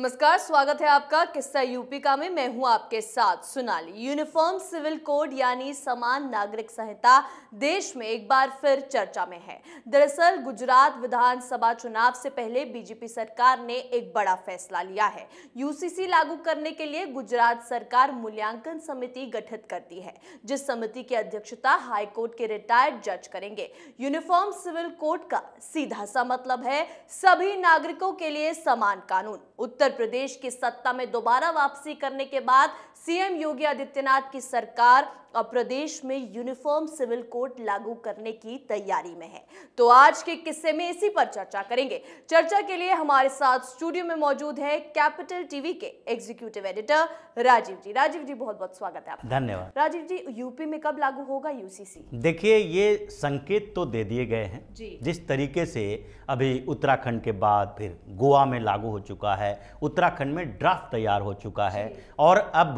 नमस्कार स्वागत है आपका किस्सा यूपी का में मैं हूं आपके साथ सुनाली यूनिफॉर्म सिविल कोड यानी समान नागरिक संहिता देश में एक बार फिर चर्चा में है दरअसल गुजरात विधानसभा चुनाव से पहले बीजेपी सरकार ने एक बड़ा फैसला लिया है यूसीसी लागू करने के लिए गुजरात सरकार मूल्यांकन समिति गठित करती है जिस समिति की अध्यक्षता हाईकोर्ट के रिटायर्ड जज करेंगे यूनिफॉर्म सिविल कोड का सीधा सा मतलब है सभी नागरिकों के लिए समान कानून उत्तर प्रदेश की सत्ता में दोबारा वापसी करने के बाद सीएम योगी आदित्यनाथ की सरकार और प्रदेश में यूनिफॉर्म सिविल कोड लागू करने की तैयारी में है तो आज के किस्से में इसी पर चर्चा करेंगे चर्चा के लिए हमारे साथ स्टूडियो में मौजूद है कैपिटल टीवी के एग्जीक्यूटिव एडिटर राजीव जी राजीव जी बहुत बहुत स्वागत है आपका धन्यवाद राजीव जी यूपी में कब लागू होगा यूसीसी देखिए ये संकेत तो दे दिए गए हैं जिस तरीके से अभी उत्तराखंड के बाद फिर गोवा में लागू हो चुका है उत्तराखंड में ड्राफ्ट तैयार हो चुका है और अब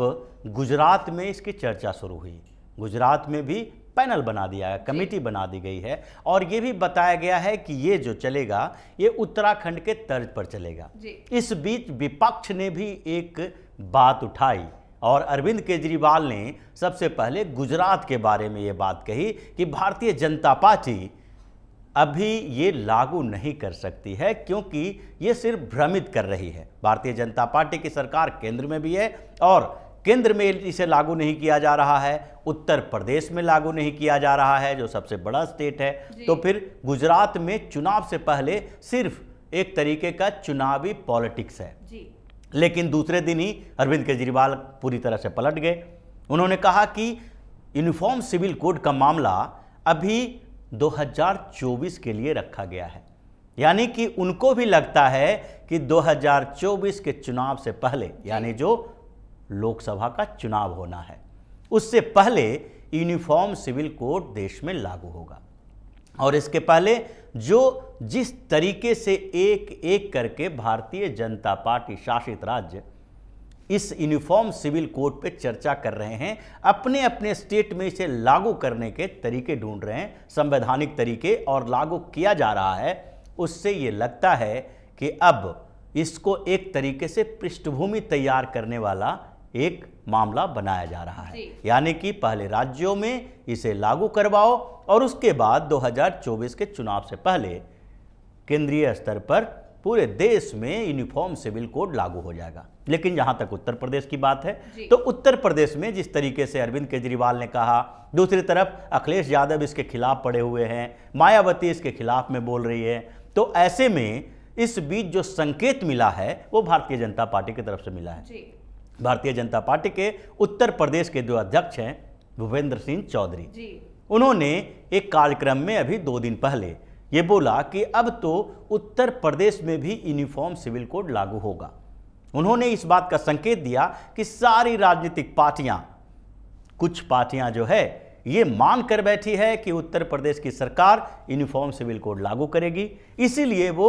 गुजरात में इसकी चर्चा शुरू हुई गुजरात में भी पैनल बना दिया है कमेटी बना दी गई है और ये भी बताया गया है कि ये जो चलेगा ये उत्तराखंड के तर्ज पर चलेगा इस बीच विपक्ष ने भी एक बात उठाई और अरविंद केजरीवाल ने सबसे पहले गुजरात के बारे में ये बात कही कि भारतीय जनता पार्टी अभी ये लागू नहीं कर सकती है क्योंकि ये सिर्फ भ्रमित कर रही है भारतीय जनता पार्टी की सरकार केंद्र में भी है और केंद्र में इसे लागू नहीं किया जा रहा है उत्तर प्रदेश में लागू नहीं किया जा रहा है जो सबसे बड़ा स्टेट है तो फिर गुजरात में चुनाव से पहले सिर्फ एक तरीके का चुनावी पॉलिटिक्स है जी। लेकिन दूसरे दिन ही अरविंद केजरीवाल पूरी तरह से पलट गए उन्होंने कहा कि यूनिफॉर्म सिविल कोड का मामला अभी 2024 के लिए रखा गया है यानी कि उनको भी लगता है कि 2024 के चुनाव से पहले यानी जो लोकसभा का चुनाव होना है उससे पहले यूनिफॉर्म सिविल कोड देश में लागू होगा और इसके पहले जो जिस तरीके से एक एक करके भारतीय जनता पार्टी शासित राज्य इस यूनिफॉर्म सिविल कोड पे चर्चा कर रहे हैं अपने अपने स्टेट में इसे लागू करने के तरीके ढूंढ रहे हैं संवैधानिक तरीके और लागू किया जा रहा है उससे ये लगता है कि अब इसको एक तरीके से पृष्ठभूमि तैयार करने वाला एक मामला बनाया जा रहा है यानी कि पहले राज्यों में इसे लागू करवाओ और उसके बाद 2024 के चुनाव से पहले केंद्रीय स्तर पर पूरे देश में यूनिफॉर्म सिविल कोड लागू हो जाएगा लेकिन जहां तक उत्तर प्रदेश की बात है तो उत्तर प्रदेश में जिस तरीके से अरविंद केजरीवाल ने कहा दूसरी तरफ अखिलेश यादव इसके खिलाफ पड़े हुए हैं मायावती इसके खिलाफ में बोल रही है तो ऐसे में इस बीच जो संकेत मिला है वो भारतीय जनता पार्टी की तरफ से मिला है भारतीय जनता पार्टी के उत्तर प्रदेश के जो अध्यक्ष हैं भूपेंद्र सिंह चौधरी उन्होंने एक कार्यक्रम में अभी दो दिन पहले ये बोला कि अब तो उत्तर प्रदेश में भी यूनिफॉर्म सिविल कोड लागू होगा उन्होंने इस बात का संकेत दिया कि सारी राजनीतिक पार्टियां कुछ पार्टियां जो है ये मान कर बैठी है कि उत्तर प्रदेश की सरकार यूनिफॉर्म सिविल कोड लागू करेगी इसीलिए वो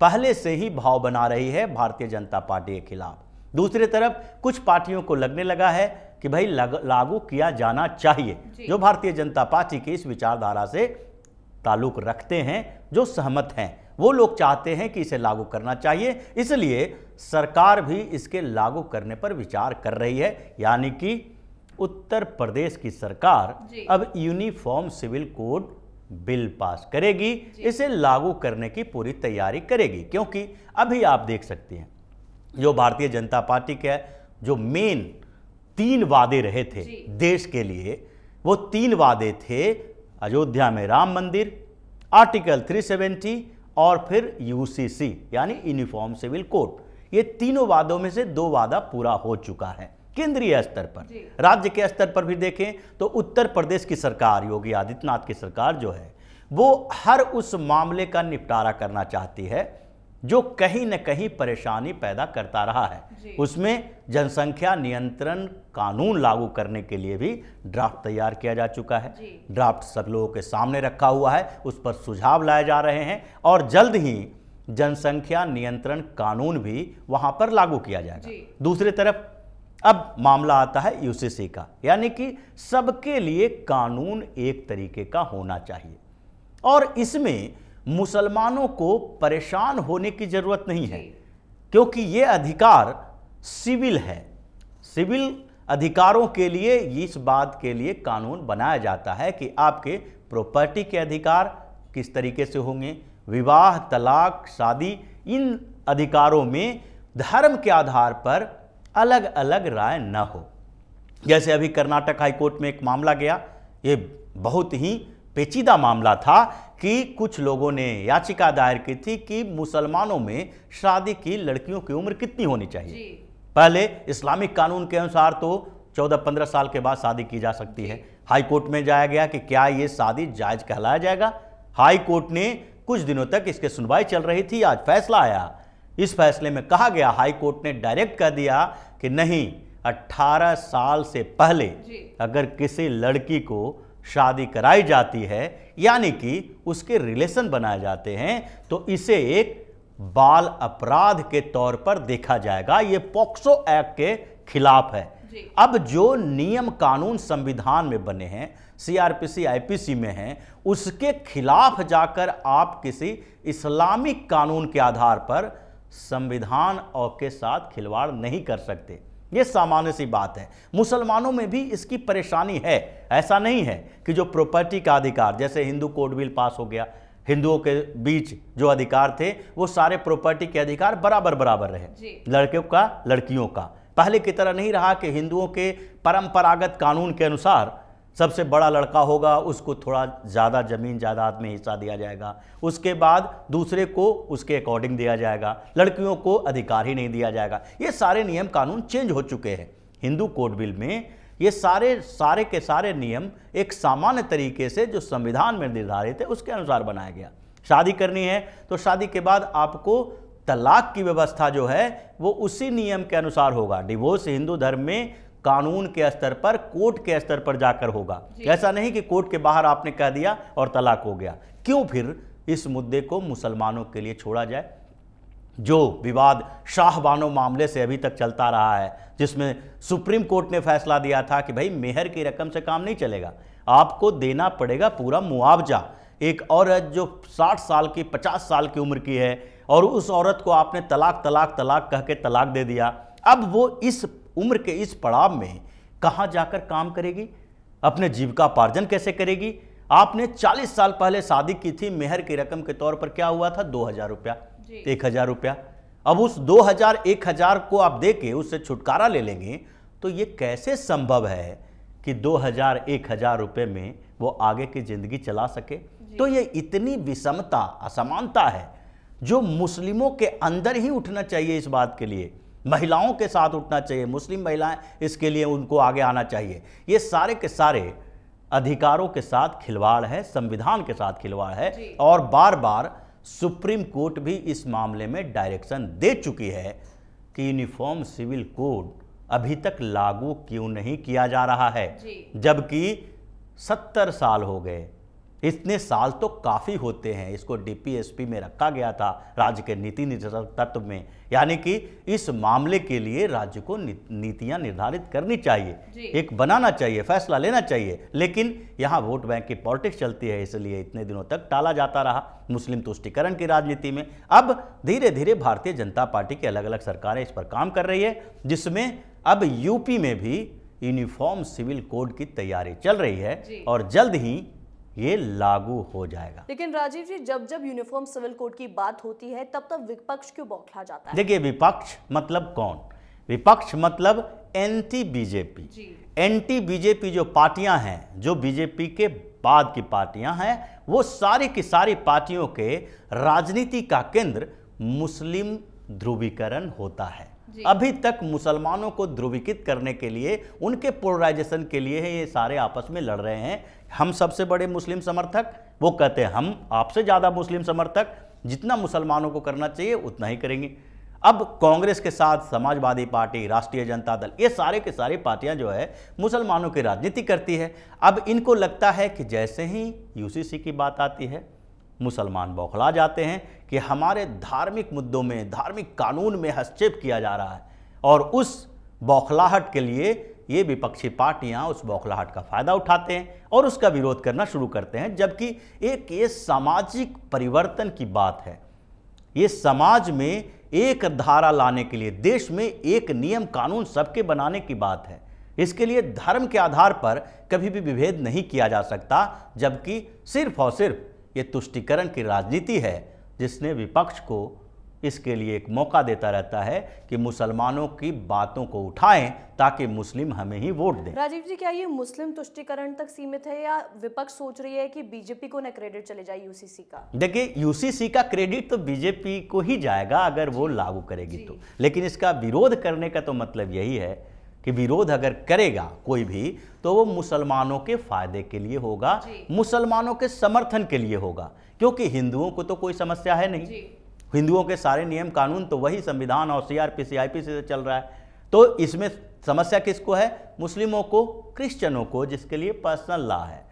पहले से ही भाव बना रही है भारतीय जनता पार्टी के खिलाफ दूसरी तरफ कुछ पार्टियों को लगने लगा है कि भाई लग, लागू किया जाना चाहिए जो भारतीय जनता पार्टी की इस विचारधारा से ताल्लुक रखते हैं जो सहमत हैं वो लोग चाहते हैं कि इसे लागू करना चाहिए इसलिए सरकार भी इसके लागू करने पर विचार कर रही है यानी कि उत्तर प्रदेश की सरकार अब uniform civil code bill pass करेगी इसे लागू करने की पूरी तैयारी करेगी क्योंकि अभी आप देख सकते हैं जो भारतीय जनता पार्टी के जो मेन तीन वादे रहे थे देश के लिए वो तीन वादे थे अयोध्या में राम मंदिर आर्टिकल 370 और फिर यूसीसी यानी यूनिफॉर्म सिविल कोड ये तीनों वादों में से दो वादा पूरा हो चुका है केंद्रीय स्तर पर राज्य के स्तर पर भी देखें तो उत्तर प्रदेश की सरकार योगी आदित्यनाथ की सरकार जो है वो हर उस मामले का निपटारा करना चाहती है जो कहीं न कहीं परेशानी पैदा करता रहा है उसमें जनसंख्या नियंत्रण कानून लागू करने के लिए भी ड्राफ्ट तैयार किया जा चुका है ड्राफ्ट सब लोगों के सामने रखा हुआ है उस पर सुझाव लाए जा रहे हैं और जल्द ही जनसंख्या नियंत्रण कानून भी वहां पर लागू किया जाएगा दूसरी तरफ अब मामला आता है यूसीसी का यानी कि सबके लिए कानून एक तरीके का होना चाहिए और इसमें मुसलमानों को परेशान होने की ज़रूरत नहीं है क्योंकि ये अधिकार सिविल है सिविल अधिकारों के लिए इस बात के लिए कानून बनाया जाता है कि आपके प्रॉपर्टी के अधिकार किस तरीके से होंगे विवाह तलाक शादी इन अधिकारों में धर्म के आधार पर अलग अलग राय न हो जैसे अभी कर्नाटक हाईकोर्ट में एक मामला गया ये बहुत ही पेचीदा मामला था कि कुछ लोगों ने याचिका दायर की थी कि मुसलमानों में शादी की लड़कियों की उम्र कितनी होनी चाहिए पहले इस्लामिक कानून के अनुसार तो 14-15 साल के बाद शादी की जा सकती है हाई कोर्ट में जाया गया कि क्या ये शादी जायज कहलाया जाएगा हाई कोर्ट ने कुछ दिनों तक इसके सुनवाई चल रही थी आज फैसला आया इस फैसले में कहा गया हाई कोर्ट ने डायरेक्ट कह दिया कि नहीं 18 साल से पहले अगर किसी लड़की को शादी कराई जाती है यानी कि उसके रिलेशन बनाए जाते हैं तो इसे एक बाल अपराध के तौर पर देखा जाएगा ये पॉक्सो एक्ट के खिलाफ है अब जो नियम कानून संविधान में बने हैं सीआरपीसी आईपीसी में हैं उसके खिलाफ जाकर आप किसी इस्लामिक कानून के आधार पर संविधान और के साथ खिलवाड़ नहीं कर सकते ये सामान्य सी बात है मुसलमानों में भी इसकी परेशानी है ऐसा नहीं है कि जो प्रॉपर्टी का अधिकार जैसे हिंदू कोड बिल पास हो गया हिंदुओं के बीच जो अधिकार थे वो सारे प्रॉपर्टी के अधिकार बराबर बराबर रहे लड़कियों का लड़कियों का पहले की तरह नहीं रहा कि हिंदुओं के परंपरागत कानून के अनुसार सबसे बड़ा लड़का होगा उसको थोड़ा ज़्यादा ज़मीन जायदाद में हिस्सा दिया जाएगा उसके बाद दूसरे को उसके अकॉर्डिंग दिया जाएगा लड़कियों को अधिकार ही नहीं दिया जाएगा ये सारे नियम कानून चेंज हो चुके हैं हिंदू कोड बिल में ये सारे सारे के सारे नियम एक सामान्य तरीके से जो संविधान में निर्धारित है उसके अनुसार बनाया गया शादी करनी है तो शादी के बाद आपको तलाक की व्यवस्था जो है वो उसी नियम के अनुसार होगा डिवोर्स हिंदू धर्म में कानून के स्तर पर कोर्ट के स्तर पर जाकर होगा ऐसा नहीं कि कोर्ट के बाहर आपने कह दिया और तलाक हो गया क्यों फिर इस मुद्दे को मुसलमानों के लिए छोड़ा जाए जो विवाद शाहबानो मामले से अभी तक चलता रहा है जिसमें सुप्रीम कोर्ट ने फैसला दिया था कि भाई मेहर की रकम से काम नहीं चलेगा आपको देना पड़ेगा पूरा मुआवजा एक औरत जो 60 साल की 50 साल की उम्र की है और उस औरत को आपने तलाक तलाक तलाक कह के तलाक दे दिया अब वो इस उम्र के इस पड़ाव में कहाँ जाकर काम करेगी अपने जीविकापार्जन कैसे करेगी आपने 40 साल पहले शादी की थी मेहर की रकम के तौर पर क्या हुआ था दो हज़ार रुपया एक हज़ार रुपया अब उस दो हज़ार एक हज़ार को आप दे के उससे छुटकारा ले लेंगे तो ये कैसे संभव है कि दो हज़ार एक हज़ार रुपये में वो आगे की ज़िंदगी चला सके तो ये इतनी विषमता असमानता है जो मुस्लिमों के अंदर ही उठना चाहिए इस बात के लिए महिलाओं के साथ उठना चाहिए मुस्लिम महिलाएं इसके लिए उनको आगे आना चाहिए ये सारे के सारे अधिकारों के साथ खिलवाड़ है संविधान के साथ खिलवाड़ है और बार बार सुप्रीम कोर्ट भी इस मामले में डायरेक्शन दे चुकी है कि यूनिफॉर्म सिविल कोड अभी तक लागू क्यों नहीं किया जा रहा है जबकि सत्तर साल हो गए इतने साल तो काफ़ी होते हैं इसको डीपीएसपी में रखा गया था राज्य के नीति निर्धारक तत्व में यानी कि इस मामले के लिए राज्य को नीतियां निर्धारित करनी चाहिए एक बनाना चाहिए फैसला लेना चाहिए लेकिन यहाँ वोट बैंक की पॉलिटिक्स चलती है इसलिए इतने दिनों तक टाला जाता रहा मुस्लिम तुष्टिकरण की राजनीति में अब धीरे धीरे भारतीय जनता पार्टी की अलग अलग सरकारें इस पर काम कर रही है जिसमें अब यूपी में भी यूनिफॉर्म सिविल कोड की तैयारी चल रही है और जल्द ही ये लागू हो जाएगा लेकिन राजीव जी जब जब यूनिफॉर्म सिविल कोड की बात होती है तब तब विपक्ष क्यों बौखला जाता है देखिए विपक्ष मतलब कौन विपक्ष मतलब एंटी बीजेपी एंटी बीजेपी जो पार्टियां हैं जो बीजेपी के बाद की पार्टियां हैं वो सारी की सारी पार्टियों के राजनीति का केंद्र मुस्लिम ध्रुवीकरण होता है अभी तक मुसलमानों को ध्रुवीकृत करने के लिए उनके पोलराइजेशन के लिए ये सारे आपस में लड़ रहे हैं हम सबसे बड़े मुस्लिम समर्थक वो कहते हैं हम आपसे ज़्यादा मुस्लिम समर्थक जितना मुसलमानों को करना चाहिए उतना ही करेंगे अब कांग्रेस के साथ समाजवादी पार्टी राष्ट्रीय जनता दल ये सारे के सारे पार्टियां जो है मुसलमानों की राजनीति करती है अब इनको लगता है कि जैसे ही यूसीसी की बात आती है मुसलमान बौखला जाते हैं कि हमारे धार्मिक मुद्दों में धार्मिक कानून में हस्तक्षेप किया जा रहा है और उस बौखलाहट के लिए ये विपक्षी पार्टियां उस बौखलाहट का फ़ायदा उठाते हैं और उसका विरोध करना शुरू करते हैं जबकि एक ये सामाजिक परिवर्तन की बात है ये समाज में एक धारा लाने के लिए देश में एक नियम कानून सबके बनाने की बात है इसके लिए धर्म के आधार पर कभी भी विभेद नहीं किया जा सकता जबकि सिर्फ और सिर्फ ये तुष्टिकरण की राजनीति है जिसने विपक्ष को इसके लिए एक मौका देता रहता है कि मुसलमानों की बातों को उठाएं ताकि मुस्लिम हमें ही वोट दें राजीव जी क्या ये मुस्लिम तुष्टिकरण तक सीमित है या विपक्ष सोच रही है कि बीजेपी को ना क्रेडिट चले जाए यूसीसी का देखिए यूसीसी का क्रेडिट तो बीजेपी को ही जाएगा अगर वो लागू करेगी तो लेकिन इसका विरोध करने का तो मतलब यही है कि विरोध अगर करेगा कोई भी तो वो मुसलमानों के फायदे के लिए होगा मुसलमानों के समर्थन के लिए होगा क्योंकि हिंदुओं को तो कोई समस्या है नहीं हिंदुओं के सारे नियम कानून तो वही संविधान और C R P C I P C तो चल रहा है तो इसमें समस्या किसको है मुस्लिमों को क्रिश्चनों को जिसके लिए पर्सनल लॉ है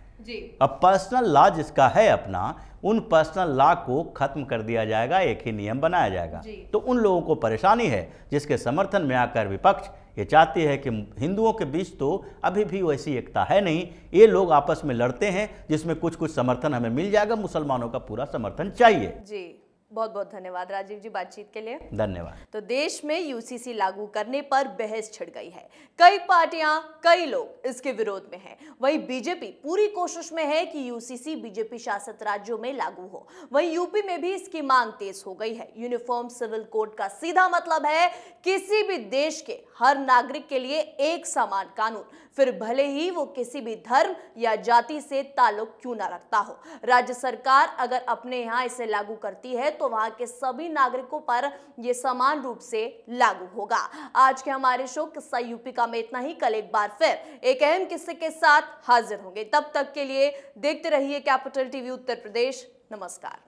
अब पर्सनल लॉ जिसका है अपना उन पर्सनल लॉ को खत्म कर दिया जाएगा एक ही नियम बनाया जाएगा तो उन लोगों को परेशानी है जिसके समर्थन में आकर विपक्ष ये चाहती है कि हिंदुओं के बीच तो अभी भी वैसी एकता है नहीं ये लोग आपस में लड़ते हैं जिसमें कुछ कुछ समर्थन हमें मिल जाएगा मुसलमानों का पूरा समर्थन चाहिए जी बहुत बहुत धन्यवाद राजीव जी बातचीत के लिए धन्यवाद तो देश में यूसीसी लागू करने पर बहस छिड़ गई है कई पार्टियां कई लोग इसके विरोध में हैं वहीं बीजेपी पूरी कोशिश में है कि यूसीसी बीजेपी शासित राज्यों में लागू हो वहीं यूपी में भी इसकी मांग तेज हो गई है यूनिफॉर्म सिविल कोड का सीधा मतलब है किसी भी देश के हर नागरिक के लिए एक समान कानून फिर भले ही वो किसी भी धर्म या जाति से ताल्लुक क्यों ना रखता हो राज्य सरकार अगर अपने यहां इसे लागू करती है तो तो वहां के सभी नागरिकों पर यह समान रूप से लागू होगा आज के हमारे शो किस्सा यूपी का में इतना ही कल एक बार फिर एक अहम किस्से के साथ हाजिर होंगे तब तक के लिए देखते रहिए कैपिटल टीवी उत्तर प्रदेश नमस्कार